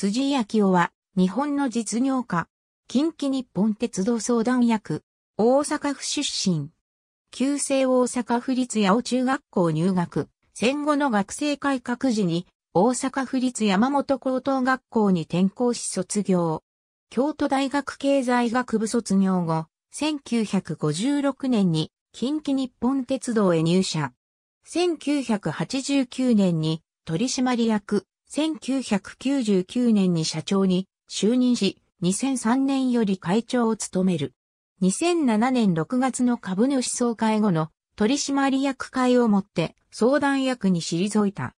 辻明夫は、日本の実業家、近畿日本鉄道相談役、大阪府出身。旧制大阪府立八尾中学校入学。戦後の学生改革時に、大阪府立山本高等学校に転校し卒業。京都大学経済学部卒業後、1956年に近畿日本鉄道へ入社。1989年に取締役1999年に社長に就任し、2003年より会長を務める。2007年6月の株主総会後の取締役会をもって相談役に退いた。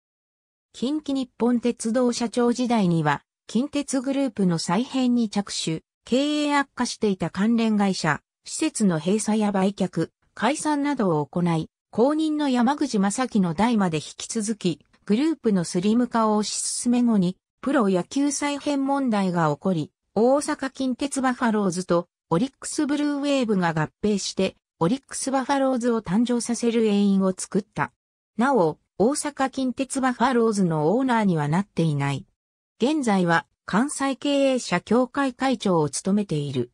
近畿日本鉄道社長時代には、近鉄グループの再編に着手、経営悪化していた関連会社、施設の閉鎖や売却、解散などを行い、公認の山口正樹の代まで引き続き、グループのスリム化を推し進め後に、プロ野球再編問題が起こり、大阪近鉄バファローズとオリックスブルーウェーブが合併して、オリックスバファローズを誕生させる原因を作った。なお、大阪近鉄バファローズのオーナーにはなっていない。現在は関西経営者協会会長を務めている。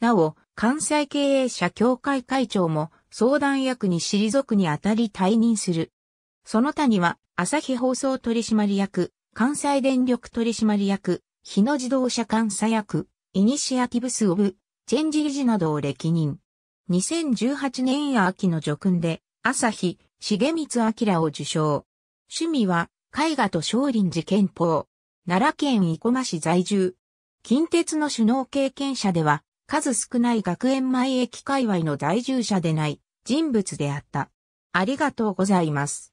なお、関西経営者協会会長も相談役に退くにあたり退任する。その他には、朝日放送取締役、関西電力取締役、日野自動車監査役、イニシアティブス・オブ・チェンジ理事などを歴任。2018年秋の叙勲で、朝日、重光明を受賞。趣味は、絵画と少林寺憲法。奈良県生駒市在住。近鉄の首脳経験者では、数少ない学園前駅界隈の在住者でない人物であった。ありがとうございます。